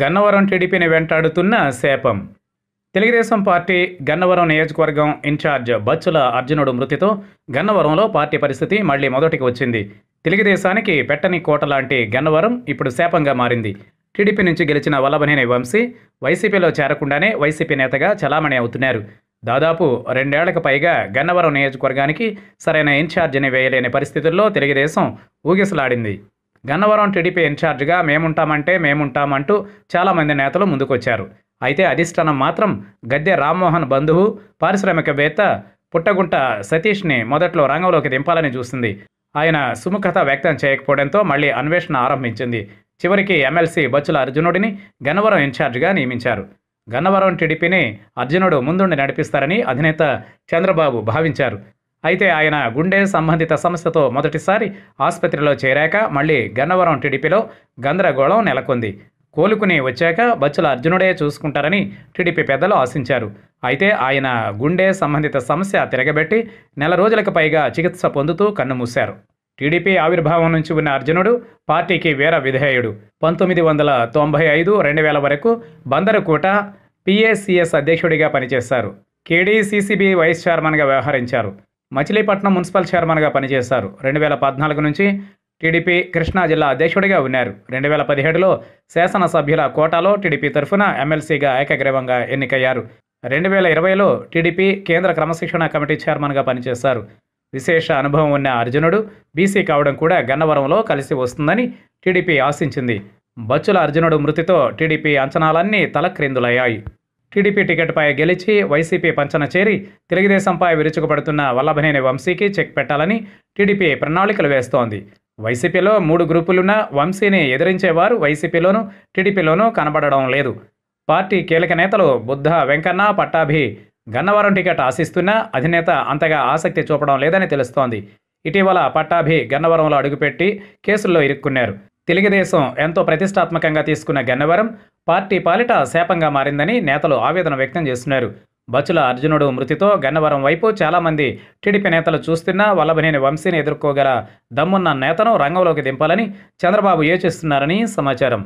గన్నవరం టీడీపీని వెంటాడుతున్న శాపం తెలుగుదేశం పార్టీ గన్నవరం నియోజకవర్గం ఇన్ఛార్జ్ బచ్చుల అర్జునుడు మృతితో గన్నవరంలో పార్టీ పరిస్థితి మళ్లీ మొదటికి వచ్చింది తెలుగుదేశానికి పెట్టని కోట లాంటి గన్నవరం ఇప్పుడు శాపంగా మారింది టీడీపీ నుంచి గెలిచిన వల్లభనేని వంశీ వైసీపీలో చేరకుండానే వైసీపీ నేతగా చలామణి అవుతున్నారు దాదాపు రెండేళ్లకు పైగా గన్నవరం నియోజకవర్గానికి సరైన ఇన్ఛార్జిని వేయలేని పరిస్థితుల్లో తెలుగుదేశం ఊగిసలాడింది గన్నవరం టీడీపీ ఇన్ఛార్జిగా మేముంటామంటే మేముంటామంటూ చాలామంది నేతలు ముందుకొచ్చారు అయితే అధిష్టానం మాత్రం గద్దె రామ్మోహన్ బంధువు పారిశ్రామికవేత్త పుట్టగుంట సతీష్ని మొదట్లో రంగంలోకి దింపాలని చూసింది ఆయన సుముఖత వ్యక్తం చేయకపోవడంతో మళ్ళీ అన్వేషణ ఆరంభించింది చివరికి ఎమ్మెల్సీ బచ్చుల అర్జునుడిని గన్నవరం ఇన్ఛార్జిగా నియమించారు గన్నవరం టీడీపీని అర్జునుడు ముందుండి నడిపిస్తారని అధినేత చంద్రబాబు భావించారు అయితే ఆయన గుండె సంబంధిత సమస్యతో మొదటిసారి ఆసుపత్రిలో చేరాక మళ్ళీ గన్నవరం టీడీపీలో గందరగోళం నెలకొంది కోలుకుని వచ్చాక బచ్చుల అర్జునుడే చూసుకుంటారని టీడీపీ పెద్దలు ఆశించారు అయితే ఆయన గుండె సంబంధిత సమస్య తిరగబెట్టి నెల రోజులకు పైగా చికిత్స పొందుతూ కన్నుమూశారు టీడీపీ ఆవిర్భావం నుంచి ఉన్న అర్జునుడు పార్టీకి వేర విధేయుడు పంతొమ్మిది వందల తొంభై ఐదు రెండు వేల వరకు బందరుకోట పిఏసిఎస్ అధ్యక్షుడిగా పనిచేశారు కేడీసీసీబీ వైస్ చైర్మన్గా వ్యవహరించారు మచిలీపట్నం మున్సిపల్ చైర్మన్గా పనిచేశారు రెండు వేల పద్నాలుగు నుంచి టీడీపీ కృష్ణా జిల్లా అధ్యక్షుడిగా ఉన్నారు రెండు వేల పదిహేడులో శాసనసభ్యుల కోటాలో టీడీపీ తరఫున ఎమ్మెల్సీగా ఏకగ్రీవంగా ఎన్నికయ్యారు రెండు వేల ఇరవైలో టీడీపీ కేంద్ర క్రమశిక్షణ కమిటీ చైర్మన్గా పనిచేశారు విశేష అనుభవం ఉన్న అర్జునుడు బీసీ కావడం కూడా గన్నవరంలో కలిసి వస్తుందని టీడీపీ ఆశించింది బచ్చుల అర్జునుడు మృతితో టీడీపీ అంచనాలన్నీ తలక్రిందులయ్యాయి టీడీపీ టికెట్పై గెలిచి వైసీపీ పంచన చేరి తెలుగుదేశంపై విరుచుకుపడుతున్న వల్లభనేని వంశీకి చెక్ పెట్టాలని టీడీపీ ప్రణాళికలు వేస్తోంది వైసీపీలో మూడు గ్రూపులున్న వంశీని ఎదిరించేవారు వైసీపీలోనూ టీడీపీలోనూ కనబడడం లేదు పార్టీ కీలక నేతలు బుద్ధ వెంకన్న పట్టాభి గన్నవరం టికెట్ ఆశిస్తున్నా అధినేత అంతగా ఆసక్తి చూపడం లేదని తెలుస్తోంది ఇటీవల పట్టాభి గన్నవరంలో అడుగుపెట్టి కేసుల్లో ఇరుక్కున్నారు తెలుగుదేశం ఎంతో ప్రతిష్టాత్మకంగా తీసుకున్న గన్నవరం పార్టీ పాలిట శాపంగా మారిందని నేతలు ఆవేదన వ్యక్తం చేస్తున్నారు బచ్చుల అర్జునుడు మృతితో గన్నవరం వైపు చాలామంది టీడీపీ నేతలు చూస్తున్నా వల్లభనేని వంశీని ఎదుర్కోగల దమ్మున్న నేతను రంగంలోకి దింపాలని చంద్రబాబు యోచిస్తున్నారని సమాచారం